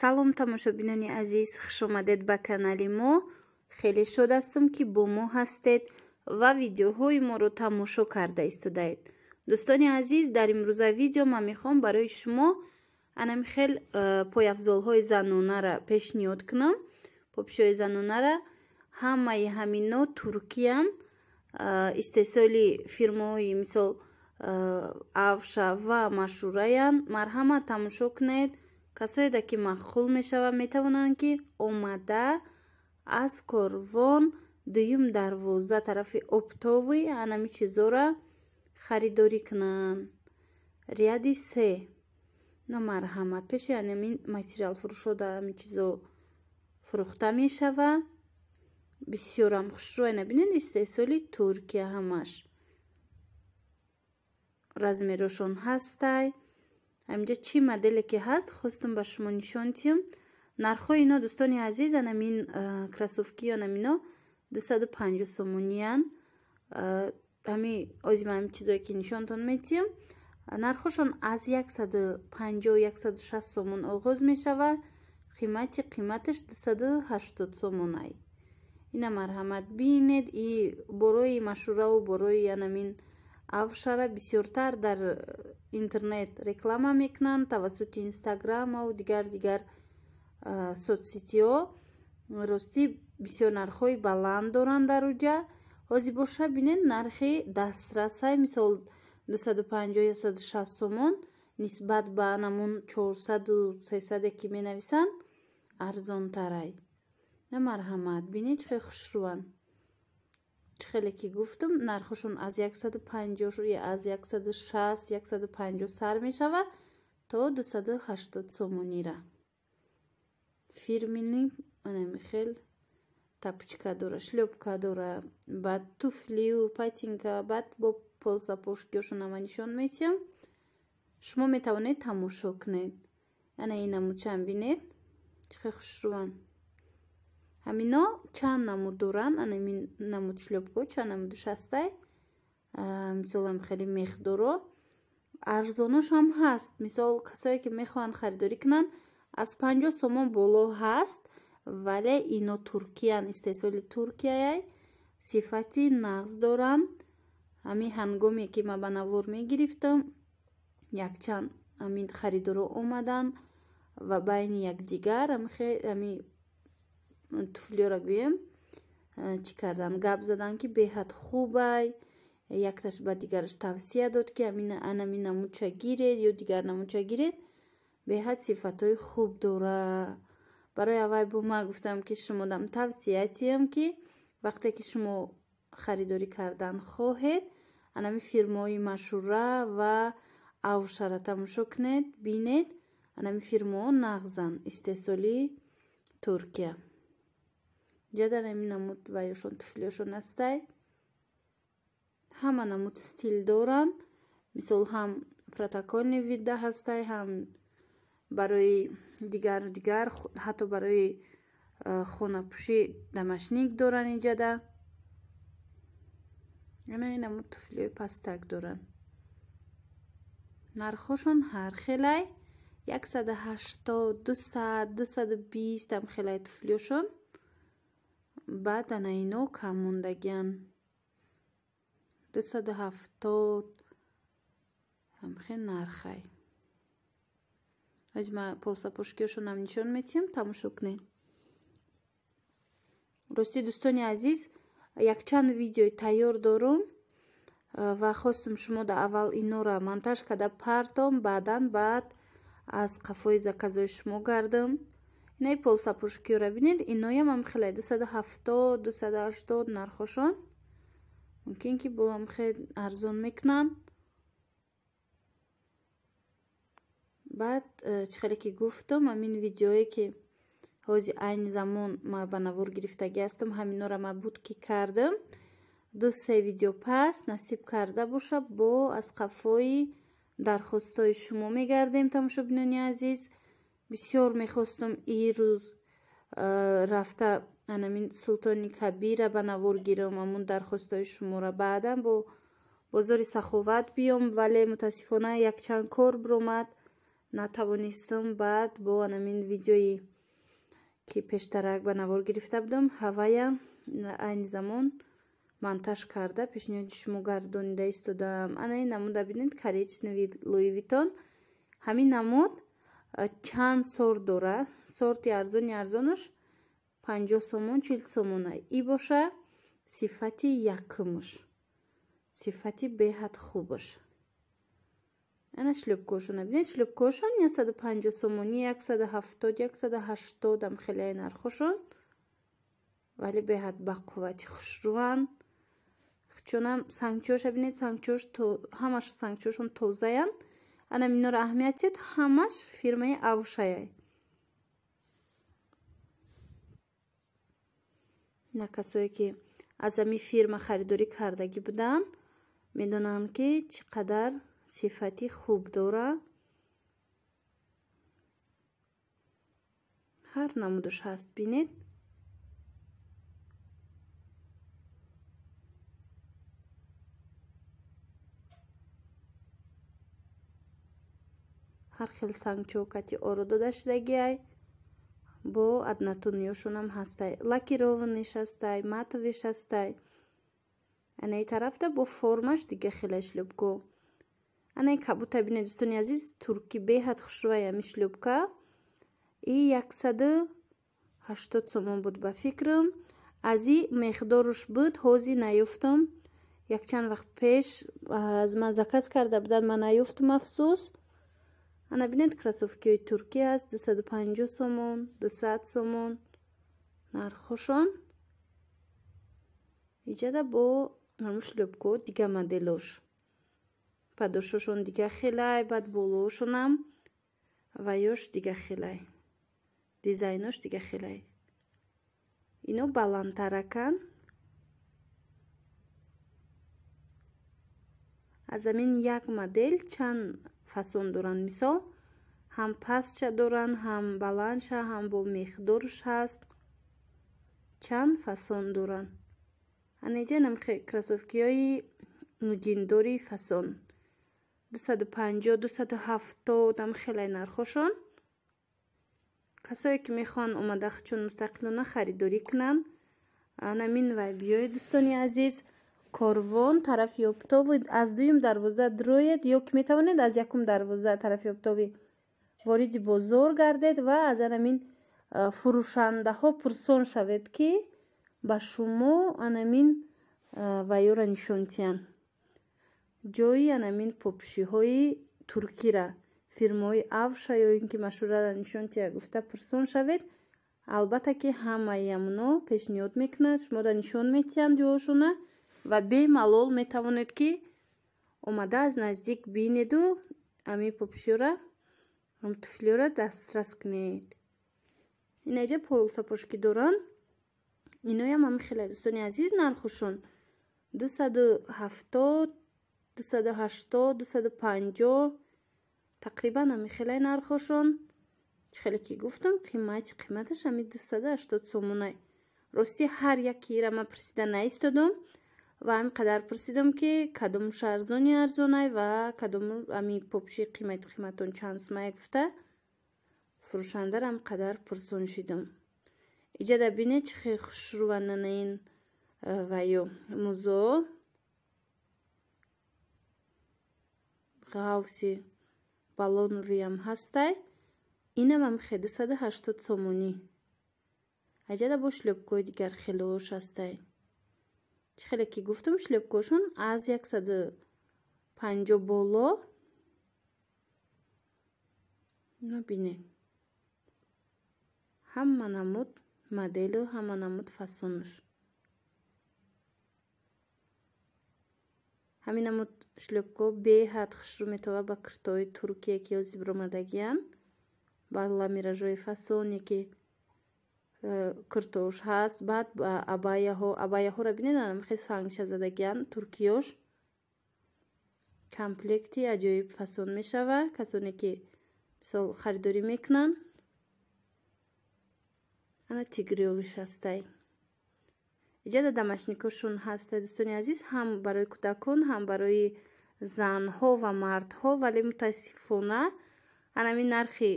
салом тамошобинони азиз хушомадед ба канали мо хеле шод ҳастам ки бо мо ҳастед ва видеоҳои моро тамошо карда истодаед дӯстони азиз дар имрӯза видео ман мехоҳам барои шумо анами хел э, пойафзолҳои занонара пешниҳод кунам попишои занонара ҳамаи ҳамино туркиян э, истеҳсоли фирмои мисол э, авша ва машҳураян марҳамат тамошо кунед касое да ки махқул мешава метавонанд ки омада аз корвон дуюм дарвоза тарафи оптовӣ ҳанамин чизора харидорӣ кунанд ряди се намарҳамат пеши ҳанамин материалфурӯшо да ҳамин чизо фурӯхта мешава бисёрам хушрӯе набинед истеҳсоли туркия ҳамаш размерошон ҳастай ҳамиҷа чӣ моделе ки ҳаст хостум ба шумо нишон диҳем нархҳои ино дӯстони азизан ҳамин красовки ё ҳамино дусаду панҷу сомониян ҳами озима ҳами чизое ки нишонтон медиҳем нархошон аз яксаду панҷоҳу яксаду шаст сомон оғоз мешавад қимати қимааш дусаду ҳаштод сомонай ина марҳамат биинед и борои машурау борои ян ҳамин авшара бисёртар дар э, интернет реклама мекунанд тавассути инстаграмау дигар дигар э, соцситиҳо рости бисёр нархҳои баланд доранд дар уҷа ҳозирбоша бинед нархи дастрасай мисол 25-6 сомон нисбат ба намун 4300е ки менависанд арзонтарай марҳамат бинед чихе хушрӯанд чӣ хеле ки гуфтам нархашон аз 150 аз 160 150 сар мешава то 280 сомонира фирмини анамихел тапчика дора шлёпка дора баъд туфлиу патинка баъд бо позапошкиошонаманишон мечиям шумо метавонед тамошо кунед ана инаму чан бинед чихе хушруванд ҳамино чанд намуд доранд анами намуд шлёпко чанд намуд шастай мисолам хеле мехдоро арзонош ҳам ҳаст мисол касое ки мехоҳанд харидорӣ кунанд аз панҷо сомон боло ҳаст вале ино туркиян истеҳсоли туркияяй сифати нағз доранд ҳамин ҳангоме ки ма ба навор мегирифтам якчанд ҳамин харидоро омаданд ва байни якдигар ҳамин туфлиёра гӯем э, чӣ кардан гап задан ки беҳад хуб ай якташ ба дигараш тавсия дод ки анами намуча гиред ё дигар намуча гиред беҳад сифатҳои хуб дора барои авай бо ма гуфтам ки шумодам тавсия тиям ки вақте ки шумо харидорӣ кардан хоҳед анами фирмои машҳурра ва авшара тамошо кунед бинед анами фирмо нағзан истеҳсоли туркия ҷада наминамуд ва ёшон туфлиёшон астай ҳама намуд стил доранд мисол ҳам протоколи вида ҳастай ҳам барои дигар дигар ҳатто барои э, хонапӯши дамашник доранд иҷада ямаи намуд туфлиои пастак доранд нархҳошон ҳар хелай 18 200 20 ам хелай туфлиёшон баданаино кам мондагиан дусаду ҳафтод ҳамхе нархай азима полсапошкиошо нам нишон метиҳам тамошо кунед рости дӯстони азиз якчанд видеои тайёр дорум э, ва хостум шумо да аввал инора монтаж када партом баъдан баъд аз қафои заказои шумо гардим непол сапуршкиро бинед инноям ам хеле дусаду ҳафтод дусаду ҳаштод нархошон мумкин ки бо ам хеле арзон мекунанд баъд э, чӣ хеле ки гуфтам ҳамин видеое ки ҳози айни замон ма ба навор гирифтагӣ ҳастам ҳаминоро ма буд ки кардам ду се видео пас насиб карда боша бо аз қафои дархостҳои шумо мегардем тамошобинони азиз бисёр мехостум ирӯз рафта анамин султони кабира ба навор гирам амун дархостои шумора баъдан бо бозори саховат биём вале мутаассифона якчанд кор биромад натавонистам баъд бо анамин видеои ки пештарак ба навор гирифта будам ҳавая айни замон монтаж карда пешниҳоди шумо гардонида истодаам анаи намуда бинед каречнави луивитон ҳамин намуд чанд сорт дора сорти арзони арзонаш панҷо сомон чил сомона и боша сифати якумаш сифати беҳад хубаш ана шлюбкошона бин шлюбкошон ясаду панҷо сомонӣ яксаду ҳафтод яксаду ҳаштодам хеле нархошон вале беҳад ба қуввати хушруан чунам сангчоша бинед сангчош ҳамаш сангчошон тозаянд ана минор аҳамиятет ҳамаш фирмаи авшаяй на касое ки аз ами фирма харидорӣ кардагӣ будан медонанд ки чӣ қадар сифати хуб дора ҳар намудуш ҳаст бинед ҳар хел сангчоукати оро дода шудагиай бо аднатуниёшонам ҳастай лакированишастай матовишастай анаи тарафда бо формаш дига хеле шлюбко анаи кабута бине дӯстони азиз турки беҳад хушрӯваям ишлюбка и яксаду ҳаштод сомон буд ба фикрам аз и меҳдоруш буд ҳози наёфтам якчанд вақт пеш аз ман заказ карда буданд ман наёфтам афсус анабинед красовкиҳои туркӣ аст дусаду панҷоҳ сомон дусад сомон нархошон иҷада бо нармуш лёбко дига маделош падошошон дига хелай баъд болоошонам ва ёш дига хелай дизайнош дига хелай ино баландтаракан аз замин як модел чанд фасон доранд мисол ҳам пастша доранд ҳам баландша ҳам бо мехдорш ҳаст чанд фасон доранд анеҷанам красовкиҳои нуҷиндори фасон дусаду панҷо дусаду ҳафтодам хелай нархошон касое ки мехоҳанд омада чун мустақилона харидорӣ кунанд намин вай биёед дӯстони азиз корвон тарафи оптови аз дуюм дарвоза дроед ё ки метавонед аз якум дарвоза тарафи оптови вориди бозор гардед ва аз анамин фурӯшандаҳо пурсон шавед ки ба шумо анамин вайёра нишонтиянд ҷои анамин попишиҳои туркира фирмои авша ё ин ки машҳураро нишонтия гуфта пурсон шавед албатта ки ҳамаи амуно пешниҳод мекунад шумора нишон метиҳанд ҷоошона ва бемалол метавонед ки омада аз наздик бинеду ами попушиёра ам туфлиёра дастрас кунед инайҷа полсапошки доран инояам ами хеле дӯстони азиз нархушон дусаду ҳафтод дусаду ҳаштод дусаду панҷоҳ тақрибан ами хеле нархушон чӣ хеле ки гуфтам қимати қиматаш ами дусаду ҳаштод сомонай рости ҳар як кира ма пурсида наистодам ва ан қадар пурсидам ки кадом шаҳрзони арзонай ва кадом ами попчии қимати қиматон чанд сима як фута фурӯшандар ам қадар пурсон шидам иҷада бине чи хел хушрувананаин э, вайё музо ғавси балонвиам ҳастай инам ам хеди сду ҳаштод сомонӣ аҷада бо шлёпкои дигар хелош ҳастай чӣ хеле ки гуфтам шлепкошон аз яксаду панҷо боло набинед ҳама намуд моделу ҳама намуд фасонуш ҳамин намуд шлепко беҳад хушрӯ метавад ба киртои туркия ки ё зибромадагиян ба ламиражои фасон яке Э, куртуш ҳаст баъд абаяҳо абаяҳоро бинедам хе сангшазадагиан туркиёш комплекти аҷоиб фасон мешава касоне ки мисол харидорӣ мекунанд ана тигриёвиш ҳастай иҷада дамашникошон ҳастай дӯстони азиз ҳам барои кӯдакон ҳам барои занҳо ва мардҳо вале мутаассифона анамин нархи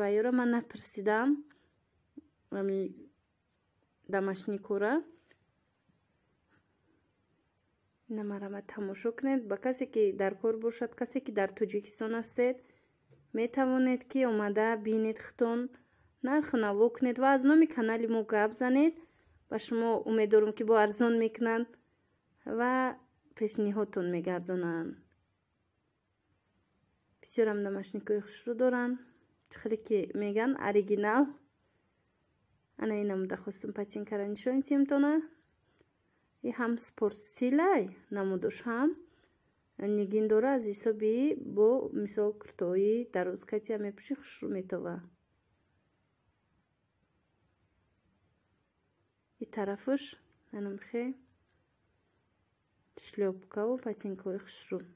ваёро ман напурсидам вами домашни кура намарама тамошо кунед ба касе ки дар кор бошад касе ки дар тоҷикистон ҳастед метавонед ки омада бинед хутон нарх наво кунед ва аз номи канали мо гап занед ба шумо умед дорам ки бо арзон мекунанд ва пешниҳодтон мегардонанд бисёрам домашникои хушро доранд чихеле ки меган оригинал ана и намуда хостум патинкара нишонитимтона и ҳам спортсилай намудуш ҳам нигин дора аз ҳисоби бо мисол куртои дарозкатия мепӯши хушру метова и тарафуш анамхе шлёпкаву патинкаҳои хушрум